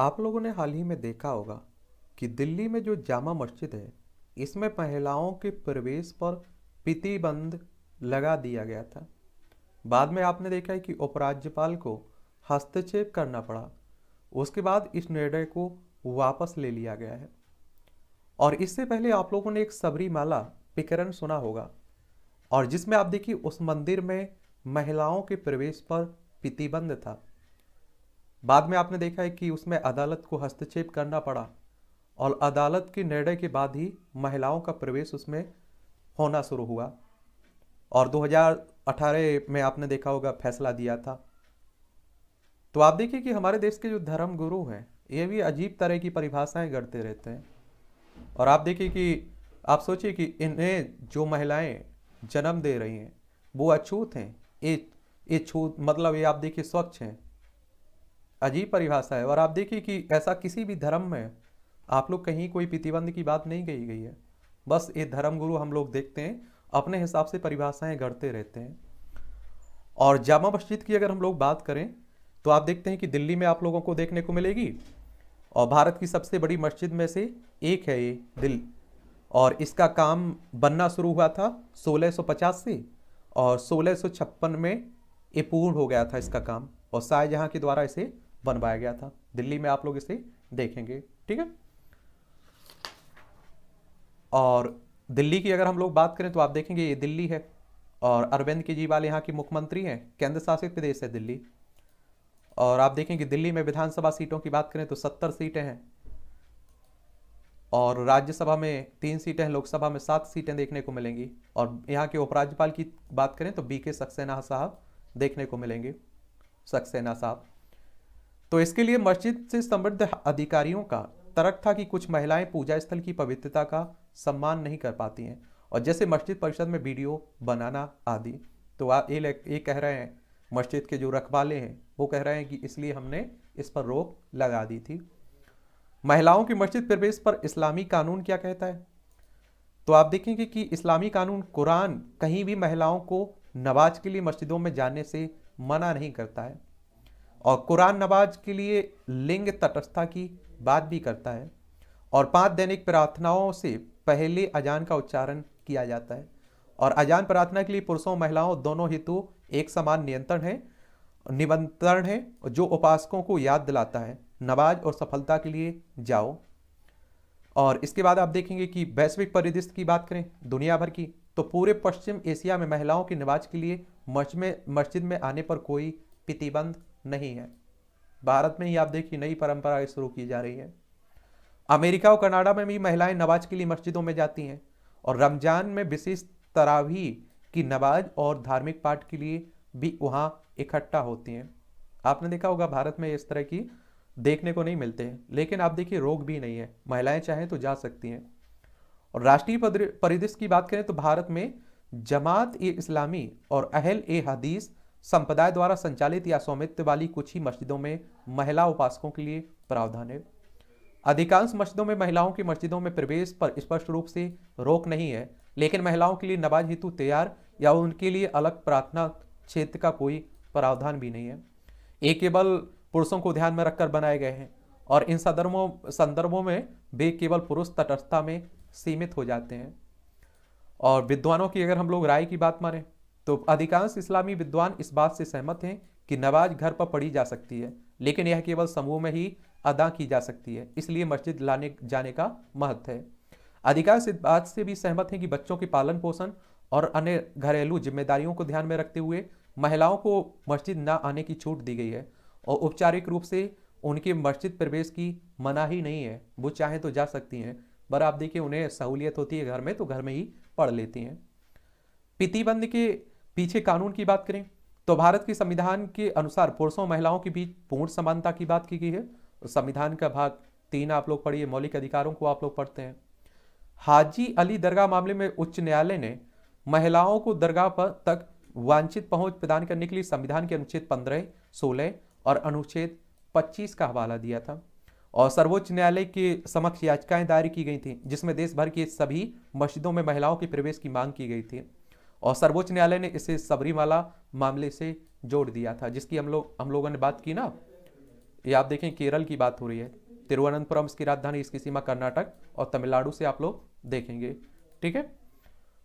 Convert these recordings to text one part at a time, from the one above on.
आप लोगों ने हाल ही में देखा होगा कि दिल्ली में जो जामा मस्जिद है इसमें महिलाओं के प्रवेश पर प्रतिबंध लगा दिया गया था बाद में आपने देखा है कि उपराज्यपाल को हस्तक्षेप करना पड़ा उसके बाद इस निर्णय को वापस ले लिया गया है और इससे पहले आप लोगों ने एक सबरीमाला पिकरण सुना होगा और जिसमें आप देखिए उस मंदिर में महिलाओं के प्रवेश पर प्रतिबंध था बाद में आपने देखा है कि उसमें अदालत को हस्तक्षेप करना पड़ा और अदालत के निर्णय के बाद ही महिलाओं का प्रवेश उसमें होना शुरू हुआ और 2018 में आपने देखा होगा फैसला दिया था तो आप देखिए कि हमारे देश के जो धर्म गुरु हैं ये भी अजीब तरह की परिभाषाएं गढ़ते रहते हैं और आप देखिए कि आप सोचिए कि इन्हें जो महिलाएं जन्म दे रही हैं वो अछूत हैं ये ये छूत मतलब ये आप देखिए स्वच्छ हैं अजीब परिभाषा है और आप देखिए कि ऐसा किसी भी धर्म में आप लोग कहीं कोई प्रतिबंध की बात नहीं कही गई है बस ये धर्मगुरु हम लोग देखते हैं अपने हिसाब से परिभाषाएं गढ़ते रहते हैं और जामा मस्जिद की अगर हम लोग बात करें तो आप देखते हैं कि दिल्ली में आप लोगों को देखने को मिलेगी और भारत की सबसे बड़ी मस्जिद में से एक है ये दिल और इसका काम बनना शुरू हुआ था 1650 से और 1656 में ये पूर्ण हो गया था इसका काम और शाहजहाँ के द्वारा इसे बनवाया गया था दिल्ली में आप लोग इसे देखेंगे ठीक है और दिल्ली की अगर हम लोग बात करें तो आप देखेंगे ये दिल्ली है और अरविंद केजरीवाल यहाँ के मुख्यमंत्री हैं केंद्र शासित प्रदेश है दिल्ली और आप देखेंगे दिल्ली में विधानसभा सीटों की बात करें तो सत्तर सीटें हैं और राज्यसभा में तीन सीटें हैं लोकसभा में सात सीटें देखने को मिलेंगी और यहाँ के उपराज्यपाल की बात करें तो बी के सक्सेना साहब देखने को मिलेंगे सक्सेना साहब तो इसके लिए मस्जिद से संबद्ध अधिकारियों का तर्क था कि कुछ महिलाएं पूजा स्थल की पवित्रता का सम्मान नहीं कर पाती हैं और जैसे मस्जिद परिषद में वीडियो बनाना आदि तो आप ये ये कह रहे हैं मस्जिद के जो रखवाले हैं वो कह रहे हैं कि इसलिए हमने इस पर रोक लगा दी थी महिलाओं की मस्जिद प्रवेश पर इस्लामी कानून क्या कहता है तो आप देखेंगे कि इस्लामी कानून कुरान कहीं भी महिलाओं को नमाज के लिए मस्जिदों में जाने से मना नहीं करता है और कुरान नवाज के लिए लिंग तटस्थता की बात भी करता है और पांच दैनिक प्रार्थनाओं से पहले अजान का उच्चारण किया जाता है और अजान प्रार्थना के लिए पुरुषों महिलाओं दोनों हेतु एक समान नियंत्रण है निमंत्रण है जो उपासकों को याद दिलाता है नवाज और सफलता के लिए जाओ और इसके बाद आप देखेंगे कि वैश्विक परिदृश्य की बात करें दुनिया भर की तो पूरे पश्चिम एशिया में महिलाओं की नमाज के लिए मस्जिद में मस्जिद में आने पर कोई प्रतिबंध नहीं है भारत में ही आप देखिए नई परंपरा शुरू की जा रही है अमेरिका और कनाडा में भी महिलाएं नमाज के लिए मस्जिदों में जाती हैं और रमजान में विशेष तरावी की नमाज और धार्मिक पाठ के लिए भी वहाँ इकट्ठा होती हैं आपने देखा होगा भारत में इस तरह की देखने को नहीं मिलते हैं लेकिन आप देखिए रोग भी नहीं है महिलाएं चाहें तो जा सकती हैं और राष्ट्रीय परिदृश्य की बात करें तो भारत में जमात ए इस्लामी और अहल ए हदीस संप्रदाय द्वारा संचालित या स्वामित्व वाली कुछ ही मस्जिदों में महिला उपासकों के लिए प्रावधान है अधिकांश मस्जिदों में महिलाओं की मस्जिदों में प्रवेश पर स्पष्ट रूप से रोक नहीं है लेकिन महिलाओं के लिए नमाज हेतु तैयार या उनके लिए अलग प्रार्थना क्षेत्र का कोई प्रावधान भी नहीं है ये केवल पुरुषों को ध्यान में रखकर बनाए गए हैं और इन सदर्भों संदर्भों में वे केवल पुरुष तटस्थता में सीमित हो जाते हैं और विद्वानों की अगर हम लोग राय की बात माने तो अधिकांश इस्लामी विद्वान इस बात से सहमत हैं कि नमाज घर पर पढ़ी जा सकती है लेकिन यह केवल समूह में ही अदा की जा सकती है इसलिए मस्जिद लाने जाने का महत्व है अधिकांश इस बात से भी सहमत हैं कि बच्चों के पालन पोषण और अन्य घरेलू जिम्मेदारियों को ध्यान में रखते हुए महिलाओं को मस्जिद ना आने की छूट दी गई है और औपचारिक रूप से उनके मस्जिद प्रवेश की मनाही नहीं है वो चाहे तो जा सकती हैं पर आप देखिए उन्हें सहूलियत होती है घर में तो घर में ही पढ़ लेती हैं पितिबंद के पीछे कानून की बात करें तो भारत के संविधान के अनुसार पुरुषों महिलाओं के बीच पूर्ण समानता की बात की गई है संविधान का भाग तीन आप लोग पढ़िए मौलिक अधिकारों को आप लोग पढ़ते हैं हाजी अली दरगाह मामले में उच्च न्यायालय ने महिलाओं को दरगाह पर तक वांछित पहुंच प्रदान करने के लिए संविधान के अनुच्छेद 15, 16 और अनुच्छेद 25 का हवाला दिया था और सर्वोच्च न्यायालय के समक्ष याचिकाएं दायर की गई थी जिसमें देश भर की सभी मस्जिदों में महिलाओं के प्रवेश की मांग की गई थी और सर्वोच्च न्यायालय ने इसे सबरीमाला मामले से जोड़ दिया था जिसकी हम लोग हम लोगों ने बात की ना ये आप देखें केरल की बात हो रही है तिरुवनंतपुरम इसकी राजधानी इसकी सीमा कर्नाटक और तमिलनाडु से आप लोग देखेंगे ठीक है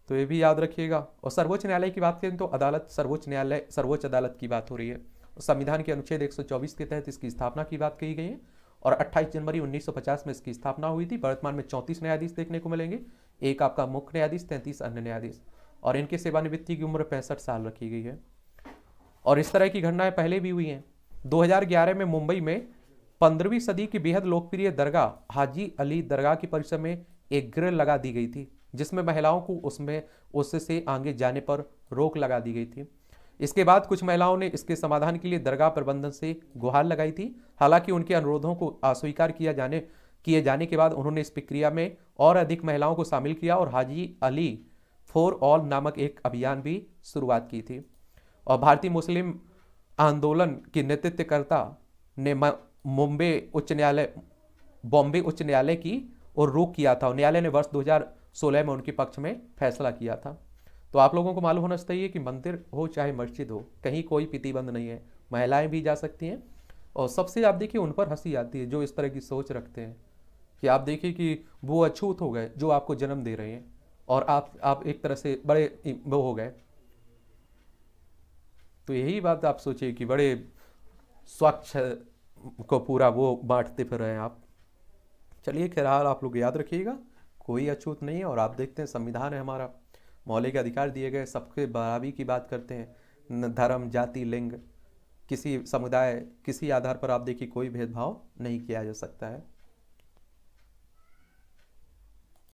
तो ये भी याद रखिएगा और सर्वोच्च न्यायालय की बात करें तो अदालत सर्वोच्च न्यायालय सर्वोच्च अदालत की बात हो रही है संविधान के अनुच्छेद 124 के तहत इसकी स्थापना की बात कही गई है और 28 जनवरी 1950 में इसकी स्थापना हुई थी वर्तमान में 34 न्यायाधीश देखने को मिलेंगे एक आपका मुख्य न्यायाधीश 33 अन्य न्यायाधीश और इनके सेवानिवृत्ति की उम्र पैंसठ साल रखी गई है और इस तरह की घटनाएं पहले भी हुई हैं 2011 में मुंबई में पंद्रहवीं सदी की बेहद लोकप्रिय दरगाह हाजी अली दरगाह के परिसर में एक ग्रिल लगा दी गई थी जिसमें महिलाओं को उसमें उससे आगे जाने पर रोक लगा दी गई थी इसके बाद कुछ महिलाओं ने इसके समाधान के लिए दरगाह प्रबंधन से गुहार लगाई थी हालांकि उनके अनुरोधों को अस्वीकार किया जाने किए जाने के बाद उन्होंने इस प्रक्रिया में और अधिक महिलाओं को शामिल किया और हाजी अली फॉर ऑल नामक एक अभियान भी शुरुआत की थी और भारतीय मुस्लिम आंदोलन की नेतृत्वकर्ता ने मुंबई उच्च न्यायालय बॉम्बे उच्च न्यायालय की और रोक किया था और न्यायालय ने वर्ष 2016 में उनके पक्ष में फैसला किया था तो आप लोगों को मालूम होना चाहिए कि मंदिर हो चाहे मस्जिद हो कहीं कोई प्रतिबंध नहीं है महिलाएं भी जा सकती हैं और सबसे आप देखिए उन पर हंसी आती है जो इस तरह की सोच रखते हैं कि आप देखिए कि वो अछूत हो गए जो आपको जन्म दे रहे हैं और आप आप एक तरह से बड़े वो हो गए तो यही बात आप सोचिए कि बड़े स्वच्छ को पूरा वो बांटते फिर रहे हैं आप चलिए फिलहाल आप लोग याद रखिएगा कोई अछूत नहीं है और आप देखते हैं संविधान है हमारा मौलिक अधिकार दिए गए सबके बराबरी की बात करते हैं धर्म जाति लिंग किसी समुदाय किसी आधार पर आप देखिए कोई भेदभाव नहीं किया जा सकता है